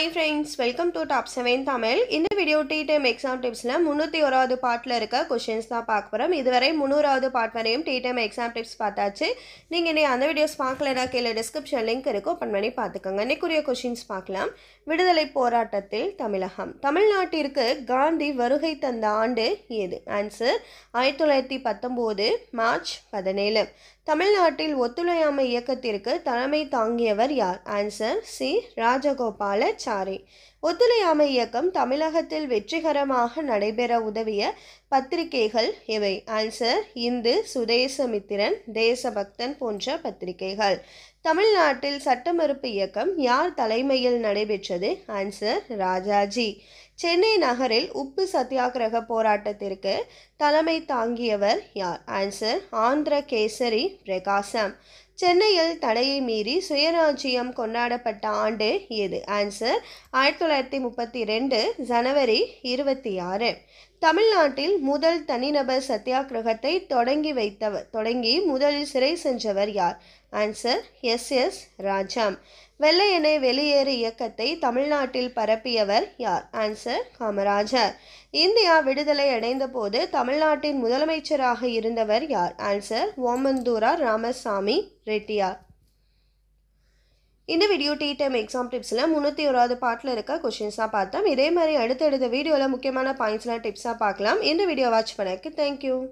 high friends welcome to top seven Tamil இந்த video T time exam டிப்ஸில் முந்நூற்றி ஓராவது பாட்டில் இருக்க கொஷின்ஸ் தான் பார்க்க போகிறோம் இதுவரை முந்நூறாவது பாட் வரையும் டி டைம் எக்ஸாம் டிப்ஸ் பார்த்தாச்சு நீங்கள் இன்னும் அந்த வீடியோஸ் பார்க்கலனா கீழே டிஸ்கிரிப்ஷன் லிங்க் இருக்கும் ஓப்பன் பண்ணி பார்த்துக்கோங்க இன்னைக்குரிய கொஷின்ஸ் பார்க்கலாம் விடுதலை போராட்டத்தில் தமிழகம் தமிழ்நாட்டிற்கு காந்தி வருகை தந்த ஆண்டு எது ஆன்சர் ஆயிரத்தி தொள்ளாயிரத்தி பத்தொம்போது மார்ச் பதினேழு தமிழ்நாட்டில் ஒத்துழையாமை இயக்கத்திற்கு தலைமை தாங்கியவர் யார் ஆன்சர் சி ராஜகோபாலச்சாரி ஒத்துழையாமை இயக்கம் தமிழகத்தில் வெற்றிகரமாக நடைபெற உதவிய பத்திரிகைகள் இவை ஆன்சர் இந்து சுதேசமித்திரன் தேசபக்தன் போன்ற பத்திரிகைகள் தமிழ்நாட்டில் சட்டமறுப்பு இயக்கம் யார் தலைமையில் நடைபெற்றது ஆன்சர் ராஜாஜி சென்னை நகரில் உப்பு சத்தியாகிரக போராட்டத்திற்கு தலைமை தாங்கியவர் யார் ஆன்சர் ஆந்திர கேசரி பிரகாசம் சென்னையில் தடையை மீறி சுயராஜ்யம் கொண்டாடப்பட்ட ஆண்டு எது ஆன்சர் ஆயிரத்தி தொள்ளாயிரத்தி முப்பத்தி ரெண்டு ஜனவரி இருபத்தி ஆறு தமிழ்நாட்டில் முதல் தனிநபர் சத்தியாகிரகத்தை தொடங்கி வைத்தவர் தொடங்கி முதலில் சிறை சென்றவர் யார் ஆன்சர் எஸ் எஸ் ராஜாம் வெள்ளையனை வெளியேறு இயக்கத்தை தமிழ்நாட்டில் பரப்பியவர் யார் ஆன்சர் காமராஜர் இந்தியா விடுதலை அடைந்த போது தமிழ்நாட்டின் முதலமைச்சராக இருந்தவர் யார் ஆன்சர் ஓமந்தூரா ராமசாமி ரெட்டியார் இந்த வீடியோ டி டைம் எக்ஸாம் டிப்ஸில் முந்நூற்றி ஓராவது பாட்டில் இருக்க கொஷின்ஸாக பார்த்தோம் இதே மாதிரி அடுத்தடுத்த வீடியோவில் முக்கியமான பாயிண்ட்ஸ்லாம் டிப்ஸாக பார்க்கலாம் இந்த வீடியோ வாட்ச் பண்ணக்கு தேங்க்யூ